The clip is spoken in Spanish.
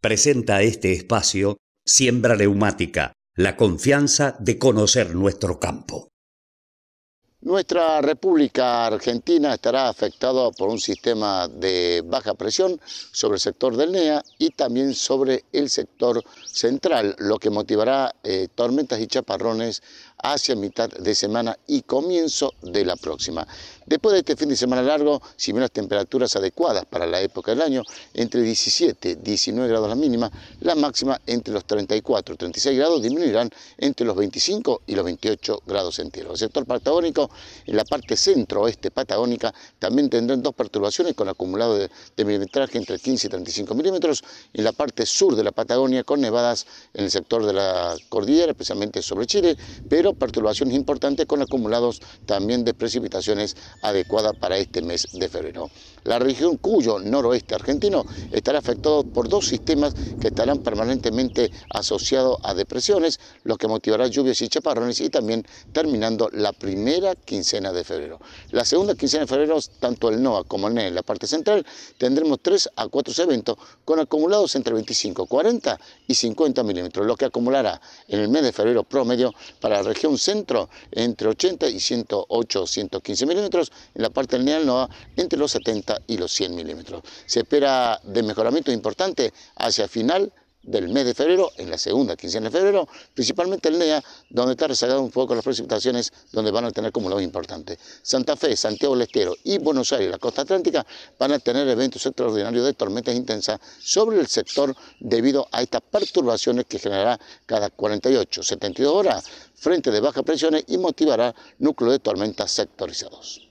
presenta este espacio Siembra Neumática, la confianza de conocer nuestro campo. Nuestra República Argentina estará afectada por un sistema de baja presión sobre el sector del NEA y también sobre el sector central, lo que motivará eh, tormentas y chaparrones hacia mitad de semana y comienzo de la próxima. Después de este fin de semana largo, si bien las temperaturas adecuadas para la época del año, entre 17 y 19 grados la mínima, la máxima entre los 34 y 36 grados disminuirán entre los 25 y los 28 grados centígrados. El sector patagónico, en la parte centro-oeste patagónica, también tendrán dos perturbaciones con acumulado de, de milimetraje entre 15 y 35 milímetros. En la parte sur de la Patagonia, con nevadas en el sector de la cordillera, especialmente sobre Chile, pero perturbaciones importantes con acumulados también de precipitaciones adecuadas para este mes de febrero. La región Cuyo, noroeste argentino, estará afectado por dos sistemas que estarán permanentemente asociados a depresiones, lo que motivará lluvias y chaparrones y también terminando la primera quincena de febrero. La segunda quincena de febrero, tanto el NOA como el NE en la parte central, tendremos 3 a 4 eventos con acumulados entre 25, 40 y 50 milímetros, lo que acumulará en el mes de febrero promedio para la región un centro entre 80 y 108, 115 milímetros, en la parte del va entre los 70 y los 100 milímetros. Se espera de mejoramiento importante hacia final del mes de febrero, en la segunda quincena de febrero, principalmente el NEA, donde está rezagado un poco las precipitaciones, donde van a tener como más importante Santa Fe, Santiago del Estero y Buenos Aires, la costa atlántica, van a tener eventos extraordinarios de tormentas intensas sobre el sector debido a estas perturbaciones que generará cada 48, 72 horas frente de bajas presiones y motivará núcleos de tormentas sectorizados.